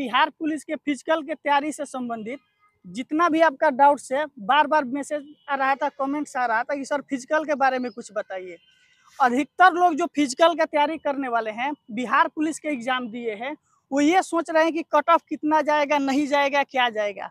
Bihar police के physical के तैयारी से संबंधित जितना भी आपका डाउट है बार बार मैसेज आ रहा था कमेंट्स आ रहा था कि सर फिजिकल के बारे में कुछ बताइए अधिकतर लोग जो फिजिकल का तैयारी करने वाले हैं बिहार पुलिस के एग्ज़ाम दिए हैं वो ये सोच रहे हैं कि कट ऑफ कितना जाएगा नहीं जाएगा क्या जाएगा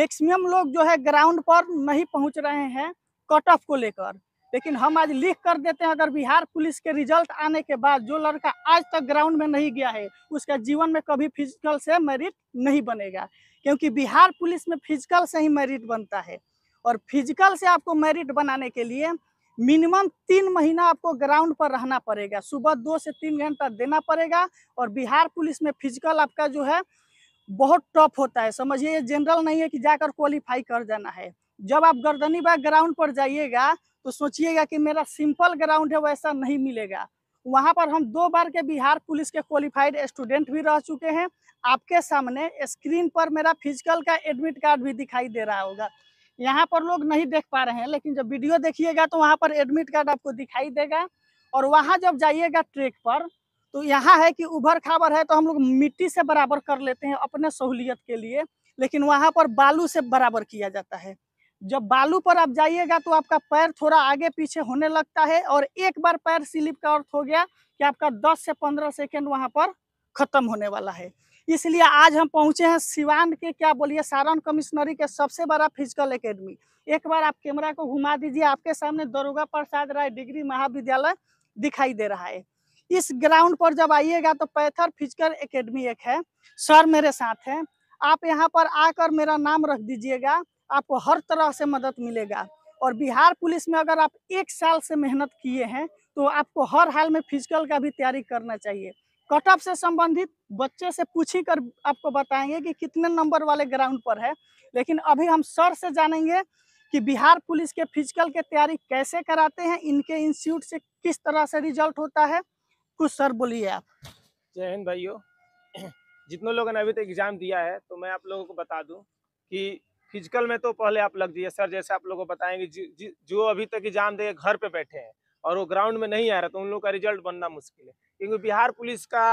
मैक्सिमम लोग जो है ग्राउंड पर नहीं पहुँच रहे हैं कट ऑफ को लेकर लेकिन हम आज लिख कर देते हैं अगर बिहार पुलिस के रिजल्ट आने के बाद जो लड़का आज तक ग्राउंड में नहीं गया है उसका जीवन में कभी फिजिकल से मेरिट नहीं बनेगा क्योंकि बिहार पुलिस में फिजिकल से ही मेरिट बनता है और फिजिकल से आपको मेरिट बनाने के लिए मिनिमम तीन महीना आपको ग्राउंड पर रहना पड़ेगा सुबह दो से तीन घंटा देना पड़ेगा और बिहार पुलिस में फिजिकल आपका जो है बहुत टफ होता है समझिए जनरल नहीं है कि जाकर क्वालिफाई कर जाना है जब आप गर्दनी बाग ग्राउंड पर जाइएगा तो सोचिएगा कि मेरा सिंपल ग्राउंड है वैसा नहीं मिलेगा वहाँ पर हम दो बार के बिहार पुलिस के क्वालिफाइड स्टूडेंट भी रह चुके हैं आपके सामने स्क्रीन पर मेरा फिजिकल का एडमिट कार्ड भी दिखाई दे रहा होगा यहाँ पर लोग नहीं देख पा रहे हैं लेकिन जब वीडियो देखिएगा तो वहाँ पर एडमिट कार्ड आपको दिखाई देगा और वहाँ जब जाइएगा ट्रेक पर तो यहाँ है कि उभर खाबर है तो हम लोग मिट्टी से बराबर कर लेते हैं अपने सहूलियत के लिए लेकिन वहाँ पर बालू से बराबर किया जाता है जब बालू पर आप जाइएगा तो आपका पैर थोड़ा आगे पीछे होने लगता है और एक बार पैर स्लिप का अर्थ हो गया कि आपका 10 से 15 सेकेंड वहां पर खत्म होने वाला है इसलिए आज हम पहुंचे हैं सिवान के क्या बोलिए सारण कमिश्नरी के सबसे बड़ा फिजिकल एकेडमी एक बार आप कैमरा को घुमा दीजिए आपके सामने दरोगा प्रसाद राय डिग्री महाविद्यालय दिखाई दे रहा है इस ग्राउंड पर जब आइएगा तो पैथर फिजिकल एकेडमी एक है सर मेरे साथ हैं आप यहाँ पर आकर मेरा नाम रख दीजिएगा आपको हर तरह से मदद मिलेगा और बिहार पुलिस में अगर आप एक साल से मेहनत किए हैं तो आपको हर हाल में फिजिकल का भी तैयारी करना चाहिए कट ऑफ से संबंधित बच्चे से पूछ ही कर आपको बताएंगे कि कितने नंबर वाले ग्राउंड पर है लेकिन अभी हम सर से जानेंगे कि बिहार पुलिस के फिजिकल के तैयारी कैसे कराते हैं इनके इंस्टीट्यूट से किस तरह से रिजल्ट होता है कुछ सर बोलिए आप जय हिंद भाइयों जितने लोगों ने अभी तक एग्ज़ाम दिया है तो मैं आप लोगों को बता दूं कि फिजिकल में तो पहले आप लग जाइए सर जैसे आप लोगों को बताएंगे जो अभी तक एग्जाम दे घर पे बैठे हैं और वो ग्राउंड में नहीं आ रहा तो उन लोग का रिजल्ट बनना मुश्किल है क्योंकि बिहार पुलिस का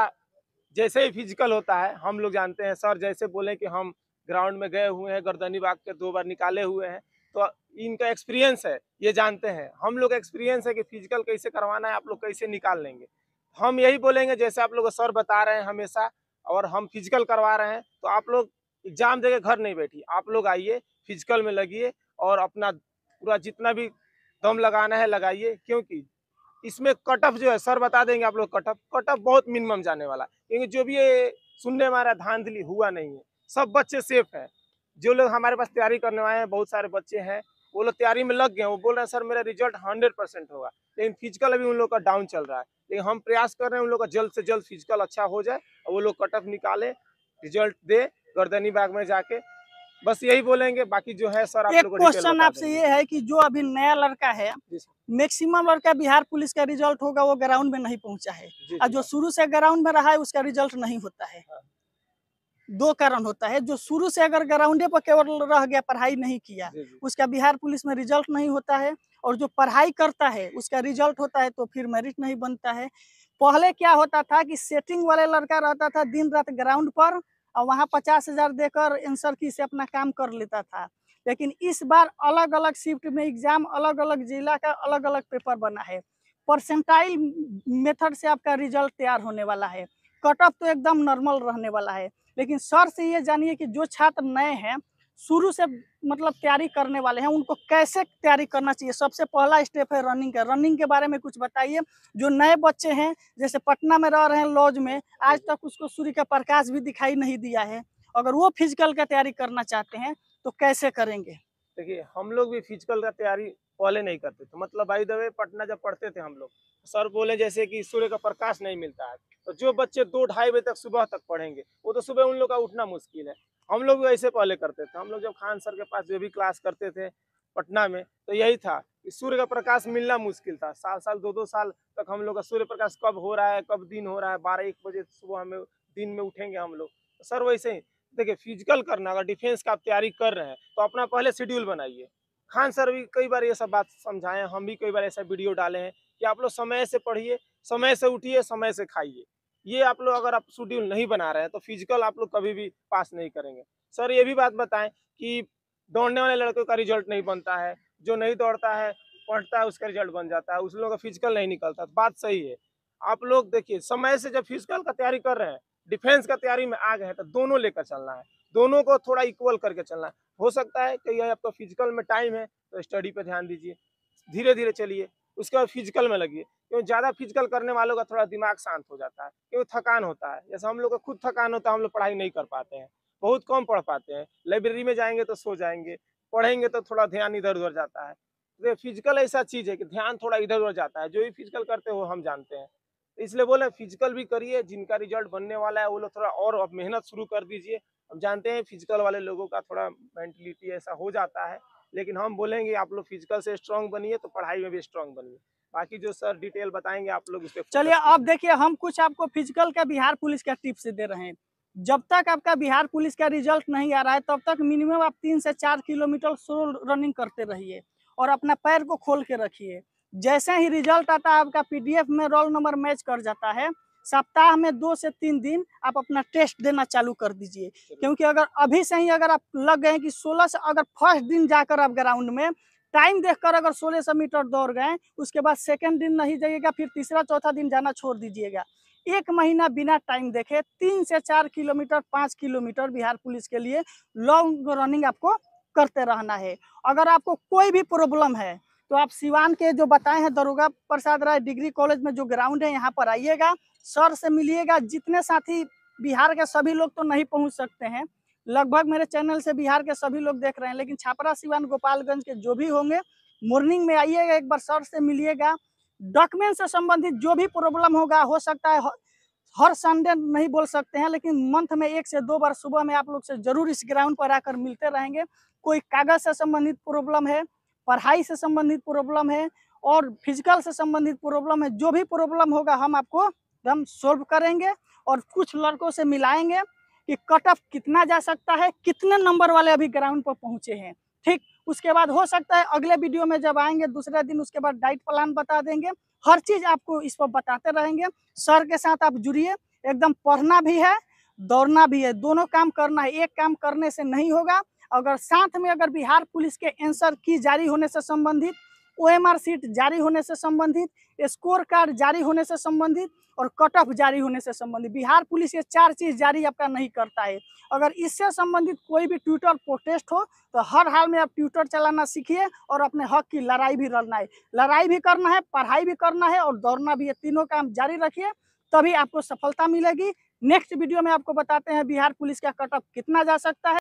जैसे ही फिजिकल होता है हम लोग जानते हैं सर जैसे बोले कि हम ग्राउंड में गए हुए हैं गर्दनी बाग के दो बार निकाले हुए हैं तो इनका एक्सपीरियंस है ये जानते हैं हम लोग एक्सपीरियंस है कि फिजिकल कैसे करवाना है आप लोग कैसे निकाल लेंगे हम यही बोलेंगे जैसे आप लोग सर बता रहे हैं हमेशा और हम फिजिकल करवा रहे हैं तो आप लोग एग्जाम देके घर नहीं बैठी आप लोग आइए फिजिकल में लगिए और अपना पूरा जितना भी दम लगाना है लगाइए क्योंकि इसमें कट ऑफ जो है सर बता देंगे आप लोग कट ऑफ कट ऑफ बहुत मिनिमम जाने वाला है क्योंकि जो भी ये सुनने मारा धांधली हुआ नहीं है सब बच्चे सेफ है जो लोग हमारे पास तैयारी करने आए हैं बहुत सारे बच्चे हैं वो लोग तैयारी में लग गए वो बोल रहे हैं सर मेरा रिजल्ट हंड्रेड परसेंट होगा लेकिन फिजिकल अभी उन लोग का डाउन चल रहा है लेकिन हम प्रयास कर रहे हैं उन लोग का जल्द से जल्द फिजिकल अच्छा हो जाए और वो लोग कट ऑफ निकालें रिजल्ट दे गर्दनी बाग में जाके बस यही बोलेंगे बाकी जो है सर एक क्वेश्चन आपसे ये है कि जो अभी नया लड़का है मैक्सिमम लड़का बिहार पुलिस का रिजल्ट होगा वो ग्राउंड में नहीं पहुंचा है और जो शुरू से ग्राउंड में रहा है उसका रिजल्ट नहीं होता है हाँ। दो कारण होता है जो शुरू से अगर ग्राउंडे पर केवल रह गया पढ़ाई नहीं किया उसका बिहार पुलिस में रिजल्ट नहीं होता है और जो पढ़ाई करता है उसका रिजल्ट होता है तो फिर मेरिट नहीं बनता है पहले क्या होता था कि सेटिंग वाले लड़का रहता था दिन रात ग्राउंड पर और वहाँ पचास हजार देकर एंसर की से अपना काम कर लेता था लेकिन इस बार अलग अलग शिफ्ट में एग्जाम अलग अलग जिला का अलग अलग पेपर बना है परसेंटाइल मेथड से आपका रिजल्ट तैयार होने वाला है कट ऑफ तो एकदम नॉर्मल रहने वाला है लेकिन सर से ये जानिए कि जो छात्र नए हैं शुरू से मतलब तैयारी करने वाले हैं उनको कैसे तैयारी करना चाहिए सबसे पहला स्टेप है रनिंग का रनिंग के बारे में कुछ बताइए जो नए बच्चे हैं जैसे पटना में रह रहे हैं लॉज में आज तक उसको सूर्य का प्रकाश भी दिखाई नहीं दिया है अगर वो फिजिकल का तैयारी करना चाहते हैं तो कैसे करेंगे देखिए हम लोग भी फिजिकल का तैयारी पहले नहीं करते थे मतलब भाई दबे पटना जब पढ़ते थे हम लोग सर बोले जैसे कि सूर्य का प्रकाश नहीं मिलता है तो जो बच्चे दो ढाई बजे तक सुबह तक पढ़ेंगे वो तो सुबह उन लोग का उठना मुश्किल है हम लोग भी ऐसे पहले करते थे हम लोग जब खान सर के पास जो भी क्लास करते थे पटना में तो यही था कि सूर्य का प्रकाश मिलना मुश्किल था साल साल दो दो साल तक हम लोग का सूर्य प्रकाश कब हो रहा है कब दिन हो रहा है बारह एक बजे सुबह हमें दिन में उठेंगे हम लोग तो सर वैसे ही देखिए फिजिकल करना अगर डिफेंस का आप तैयारी कर रहे हैं तो अपना पहले शेड्यूल बनाइए खान सर भी कई बार ये सब बात समझाएं हम भी कई बार ऐसा वीडियो डाले हैं कि आप लोग समय से पढ़िए समय से उठिए समय से खाइए ये आप लोग अगर आप शेड्यूल नहीं बना रहे हैं तो फिजिकल आप लोग कभी भी पास नहीं करेंगे सर ये भी बात बताएं कि दौड़ने वाले लड़कों का रिजल्ट नहीं बनता है जो नहीं दौड़ता है पढ़ता है उसका रिजल्ट बन जाता है उस लोगों का फिजिकल नहीं निकलता बात सही है आप लोग देखिए समय से जब फिजिकल का तैयारी कर रहे हैं डिफेंस का तैयारी में आ गए हैं तो दोनों लेकर चलना है दोनों को थोड़ा इक्वल करके चलना है हो सकता है कि यह आपका तो फिजिकल में टाइम है तो स्टडी पर ध्यान दीजिए धीरे धीरे चलिए उसके बाद फिजिकल में लगिए क्योंकि ज़्यादा फिजिकल करने वालों का थोड़ा दिमाग शांत हो जाता है क्योंकि थकान होता है जैसे हम लोग का खुद थकान होता है हम लोग पढ़ाई नहीं कर पाते हैं बहुत कम पढ़ पाते हैं लाइब्रेरी में जाएंगे तो सो जाएंगे पढ़ेंगे तो थोड़ा ध्यान इधर उधर जाता है तो फिजिकल ऐसा चीज़ है कि ध्यान थोड़ा इधर उधर जाता है जो भी फिजिकल करते हो हम जानते हैं इसलिए बोले फिजिकल भी करिए जिनका रिजल्ट बनने वाला है वो लोग थोड़ा और अब मेहनत शुरू कर दीजिए हम जानते हैं फिजिकल वाले लोगों का थोड़ा मेंटलिटी ऐसा हो जाता है लेकिन हम बोलेंगे आप लोग फिजिकल से स्ट्रांग बनिए तो पढ़ाई में भी स्ट्रांग बनिए बाकी जो सर डिटेल बताएंगे आप लोग उस पर चलिए अब देखिए हम कुछ आपको फिजिकल का बिहार पुलिस का टिप्स दे रहे हैं जब तक आपका बिहार पुलिस का रिजल्ट नहीं आ रहा है तब तक मिनिमम आप तीन से चार किलोमीटर स्लो रनिंग करते रहिए और अपना पैर को खोल के रखिए जैसे ही रिजल्ट आता है आपका पीडीएफ में रोल नंबर मैच कर जाता है सप्ताह में दो से तीन दिन आप अपना टेस्ट देना चालू कर दीजिए क्योंकि अगर अभी से ही अगर आप लग गए कि सोलह से अगर फर्स्ट दिन जाकर आप ग्राउंड में टाइम देखकर अगर सोलह सौ मीटर दौड़ गए उसके बाद सेकेंड दिन नहीं जाइएगा फिर तीसरा चौथा दिन जाना छोड़ दीजिएगा एक महीना बिना टाइम देखे तीन से चार किलोमीटर पाँच किलोमीटर बिहार पुलिस के लिए लॉन्ग रनिंग आपको करते रहना है अगर आपको कोई भी प्रॉब्लम है तो आप सिवान के जो बताए हैं दरोगा प्रसाद राय डिग्री कॉलेज में जो ग्राउंड है यहाँ पर आइएगा सर से मिलिएगा जितने साथी बिहार के सभी लोग तो नहीं पहुँच सकते हैं लगभग मेरे चैनल से बिहार के सभी लोग देख रहे हैं लेकिन छापरा सिवान गोपालगंज के जो भी होंगे मॉर्निंग में आइएगा एक बार सर से मिलिएगा डॉक्यूमेंट से संबंधित जो भी प्रॉब्लम होगा हो सकता है हर संडे नहीं बोल सकते हैं लेकिन मंथ में एक से दो बार सुबह में आप लोग से जरूर इस ग्राउंड पर आकर मिलते रहेंगे कोई कागज से संबंधित प्रॉब्लम है पढ़ाई से संबंधित प्रॉब्लम है और फिजिकल से संबंधित प्रॉब्लम है जो भी प्रॉब्लम होगा हम आपको एकदम सॉल्व करेंगे और कुछ लड़कों से मिलाएंगे कि कट ऑफ कितना जा सकता है कितने नंबर वाले अभी ग्राउंड पर पहुंचे हैं ठीक उसके बाद हो सकता है अगले वीडियो में जब आएंगे दूसरा दिन उसके बाद डाइट प्लान बता देंगे हर चीज़ आपको इस पर बताते रहेंगे सर के साथ आप जुड़िए एकदम पढ़ना भी है दौड़ना भी है दोनों काम करना है एक काम करने से नहीं होगा अगर साथ में अगर बिहार पुलिस के एंसर की जारी होने से संबंधित ओएमआर सीट जारी होने से संबंधित स्कोर कार्ड जारी होने से संबंधित और कट ऑफ जारी होने से संबंधित बिहार पुलिस ये चार चीज़ जारी आपका नहीं करता है अगर इससे संबंधित कोई भी ट्विटर प्रोटेस्ट हो तो हर हाल में आप ट्विटर चलाना सीखिए और अपने हक की लड़ाई भी लड़ना है लड़ाई भी करना है पढ़ाई भी करना है और दौड़ना भी ये तीनों काम जारी रखिए तभी आपको सफलता मिलेगी नेक्स्ट वीडियो में आपको बताते हैं बिहार पुलिस का कट ऑफ कितना जा सकता है